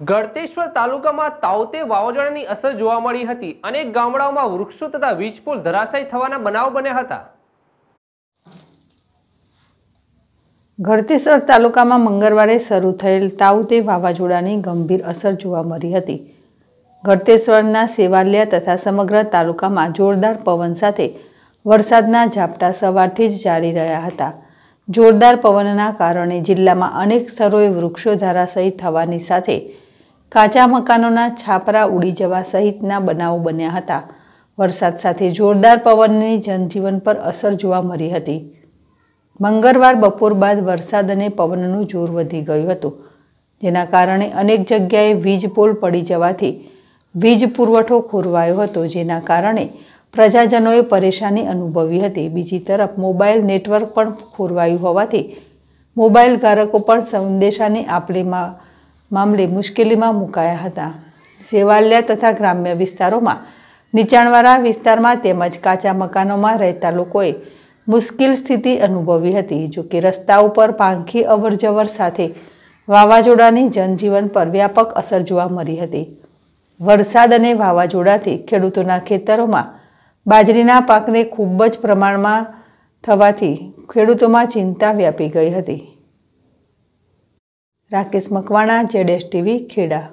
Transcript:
ગળતેશ્વર તાલુકામાં તાવતે વાવાઝોડાની અસર જોવા મળી હતી અનેક ગામડાઓમાં વૃક્ષો તથા વીજપુલ ધરાશાયી થવાના બનાવ બન્યા હતા ગળતેશ્વર તાલુકામાં મંગળવારે શરૂ થયેલ તાવતે વાવાઝોડાની ગંભીર અસર જોવા મળી હતી ગળતેશ્વરના સેવાલિયા તથા સમગ્ર તાલુકામાં જોરદાર પવન સાથે વરસાદના ઝાપટા સવારથી જ જારી રહ્યા હતા જોરદાર પવનના કારણે જિલ્લામાં અનેક સ્થળોએ વૃક્ષો ધરાશયી થવાની સાથે કાચા મકાનોના છાપરા ઉડી જવા સહિતના બનાવો બન્યા હતા વરસાદ સાથે જોરદાર પવનની જનજીવન પર અસર જોવા મળી હતી મંગળવાર બપોર બાદ વરસાદ અને પવનનું જોર વધી ગયું હતું જેના કારણે અનેક જગ્યાએ વીજ પોલ પડી જવાથી વીજ પુરવઠો ખોરવાયો હતો જેના કારણે પ્રજાજનોએ પરેશાની અનુભવી હતી બીજી તરફ મોબાઈલ નેટવર્ક પણ ખોરવાયું હોવાથી મોબાઈલ ધારકો પણ સંદેશાની આપલેમાં મામલે મુશ્કેલીમાં મુકાયા હતા સેવાલિયા તથા ગ્રામ્ય વિસ્તારોમાં નીચાણવાળા વિસ્તારમાં તેમજ કાચા મકાનોમાં રહેતા લોકોએ મુશ્કેલ સ્થિતિ અનુભવી હતી જોકે રસ્તા ઉપર પાંખી અવરજવર સાથે વાવાઝોડાની જનજીવન પર વ્યાપક અસર જોવા મળી હતી વરસાદ અને વાવાઝોડાથી ખેડૂતોના ખેતરોમાં બાજરીના પાકને ખૂબ જ પ્રમાણમાં થવાથી ખેડૂતોમાં ચિંતા વ્યાપી ગઈ હતી રાકેશ મકવાણા જેડેશ ટીવી ખેડા